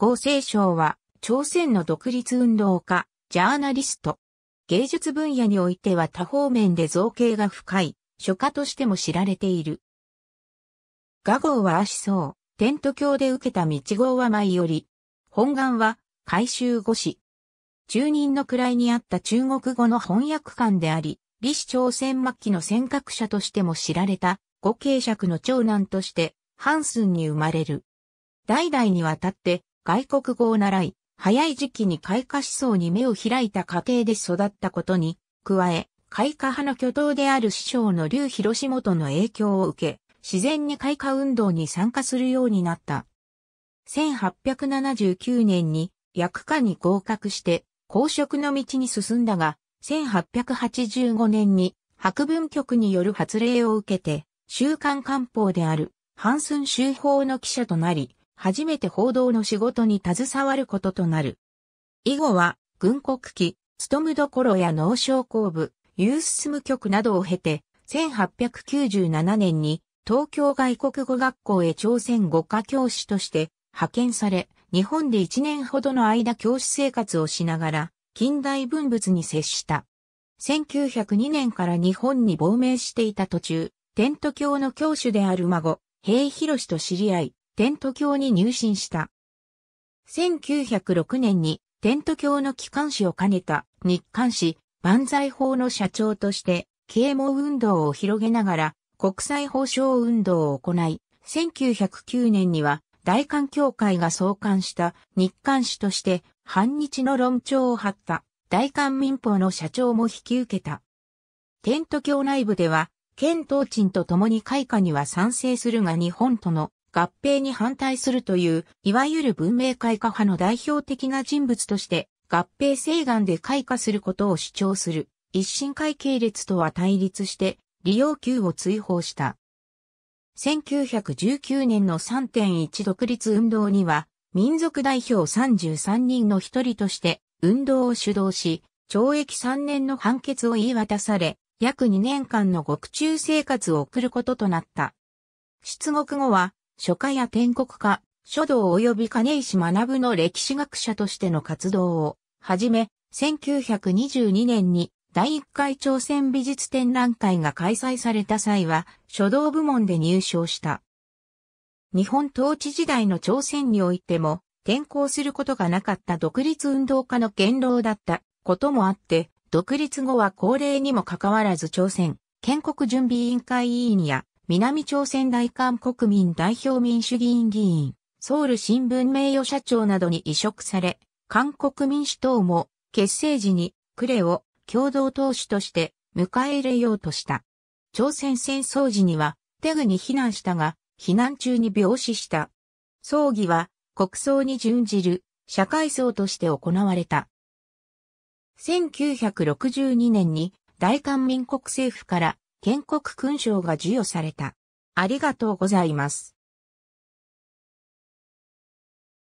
合成省は、朝鮮の独立運動家、ジャーナリスト。芸術分野においては多方面で造形が深い、書家としても知られている。画号は足僧、テント教で受けた道号は舞より、本願は改修五師。中人の位にあった中国語の翻訳官であり、李氏朝鮮末期の尖閣者としても知られた、五慶爵の長男として、ハンスンに生まれる。代々にわたって、外国語を習い、早い時期に開花思想に目を開いた家庭で育ったことに、加え、開花派の巨頭である師匠の劉広志との影響を受け、自然に開花運動に参加するようになった。1879年に薬科に合格して公職の道に進んだが、1885年に博文局による発令を受けて、週刊官報である、ハンスン州法の記者となり、初めて報道の仕事に携わることとなる。以後は、軍国旗、勤むどころや農商工部、ユーススム局などを経て、1897年に東京外国語学校へ朝鮮語科教師として派遣され、日本で1年ほどの間教師生活をしながら、近代文物に接した。1902年から日本に亡命していた途中、テント教の教主である孫、平博と知り合い、テント教に入信した。1906年にテント教の機関紙を兼ねた日刊紙万歳法の社長として啓蒙運動を広げながら国際保障運動を行い、1909年には大韓協会が創刊した日刊紙として反日の論調を張った大韓民法の社長も引き受けた。テント教内部では、県東鎮と共に開花には賛成するが日本との合併に反対するという、いわゆる文明開化派の代表的な人物として、合併請願で開化することを主張する、一心会系列とは対立して、利用級を追放した。1919年の3.1独立運動には、民族代表33人の一人として、運動を主導し、懲役3年の判決を言い渡され、約2年間の獄中生活を送ることとなった。出国後は、書家や天国家、書道及び金石学の歴史学者としての活動を、はじめ、1922年に第1回朝鮮美術展覧会が開催された際は、書道部門で入賞した。日本統治時代の朝鮮においても、転校することがなかった独立運動家の元老だったこともあって、独立後は高齢にもかかわらず朝鮮、建国準備委員会委員や南朝鮮大韓国民代表民主議員議員、ソウル新聞名誉社長などに移植され、韓国民主党も結成時にクレを共同党首として迎え入れようとした。朝鮮戦争時にはテグに避難したが、避難中に病死した。葬儀は国葬に準じる社会葬として行われた。1962年に大韓民国政府から建国勲章が授与された。ありがとうございます。